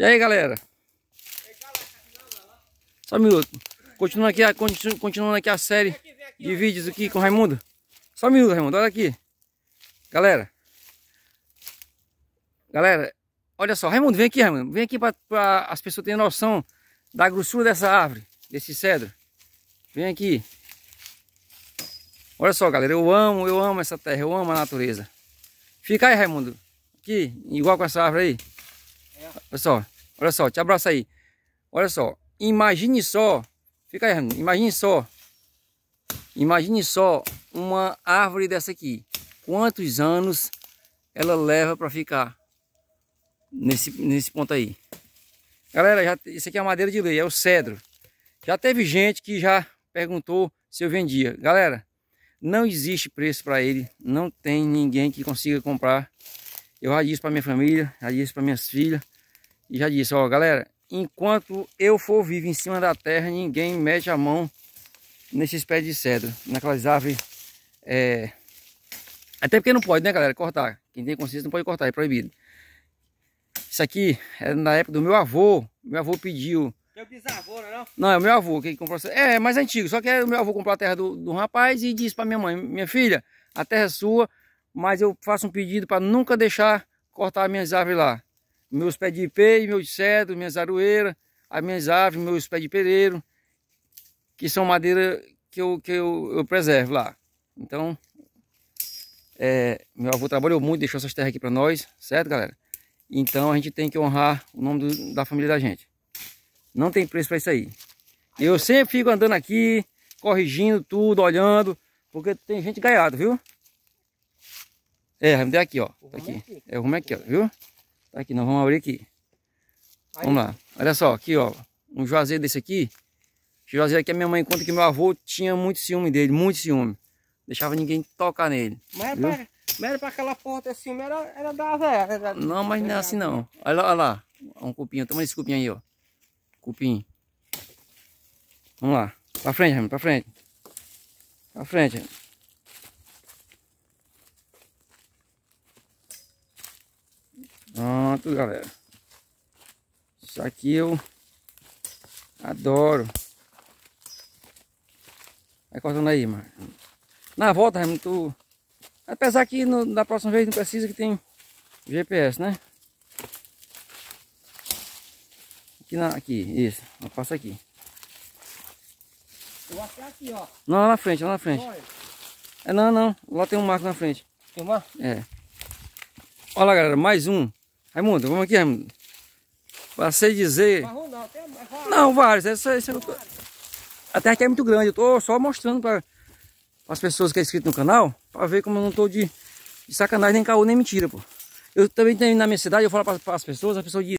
E aí, galera? Só um minuto. Continuando aqui, a, continuando aqui a série de vídeos aqui com o Raimundo. Só um minuto, Raimundo. Olha aqui. Galera. Galera, olha só. Raimundo, vem aqui, Raimundo. Vem aqui para as pessoas terem noção da grossura dessa árvore, desse cedro. Vem aqui. Olha só, galera. Eu amo, eu amo essa terra. Eu amo a natureza. Fica aí, Raimundo. Aqui, igual com essa árvore aí. Pessoal, Olha só, te abraça aí. Olha só, imagine só, fica aí, Ramiro, imagine só, imagine só uma árvore dessa aqui. Quantos anos ela leva para ficar nesse, nesse ponto aí? Galera, já, isso aqui é madeira de lei, é o cedro. Já teve gente que já perguntou se eu vendia. Galera, não existe preço para ele, não tem ninguém que consiga comprar. Eu já disse para minha família, já disse para minhas filhas. E já disse, ó galera, enquanto eu for vivo em cima da terra, ninguém mete a mão nesses pés de cedro, naquelas árvores. É... Até porque não pode, né galera, cortar. Quem tem consciência não pode cortar, é proibido. Isso aqui é na época do meu avô. Meu avô pediu. Meu bisavô, não é? Não, é o meu avô que comprou. É, é mais antigo. Só que é, o meu avô comprou a terra do, do rapaz e disse para minha mãe: Minha filha, a terra é sua, mas eu faço um pedido para nunca deixar cortar minhas árvores lá meus pés de ipê, meus cedros, minhas aroeiras, as minhas árvores, meus pés de pereiro, que são madeira que eu, que eu, eu preservo lá. Então, é, meu avô trabalhou muito, deixou essas terras aqui para nós, certo, galera? Então a gente tem que honrar o nome do, da família da gente. Não tem preço para isso aí. Eu sempre fico andando aqui, corrigindo tudo, olhando, porque tem gente gaiado, viu? É, me aqui, ó. Tá é aqui. É, o é aqui, ó, viu? Tá aqui, nós vamos abrir aqui. Aí. Vamos lá. Olha só, aqui ó, um juazeiro desse aqui. juazeiro aqui a minha mãe conta que meu avô tinha muito ciúme dele, muito ciúme. Deixava ninguém tocar nele. Mas para era, pra, era pra aquela ponta assim, era, era da velha. Não, mas não é assim não. Olha lá, olha lá. Um cupinho, toma esse cupinho aí, ó. cupinho Vamos lá. Pra frente, para pra frente. Pra frente, Pronto, galera. Isso aqui eu adoro. Vai cortando aí, mano. Na volta, é muito... Apesar que no, na próxima vez não precisa que tem GPS, né? Aqui, na, aqui isso. Eu passo aqui. Eu acho que é aqui, ó. Não, lá na frente, lá na frente. Olha. É, não, não. Lá tem um marco na frente. Tem um marco? É. Olha lá, galera. Mais um. Raimundo, vamos aqui, Raimundo. Passei dizer. não, vários. Não, vários. Essa, essa não... A terra aqui é muito grande. Eu tô só mostrando para as pessoas que é inscrito no canal para ver como eu não tô de, de sacanagem, nem caô, nem mentira, pô. Eu também tenho na minha cidade, eu falo para as pessoas, as pessoas dizem.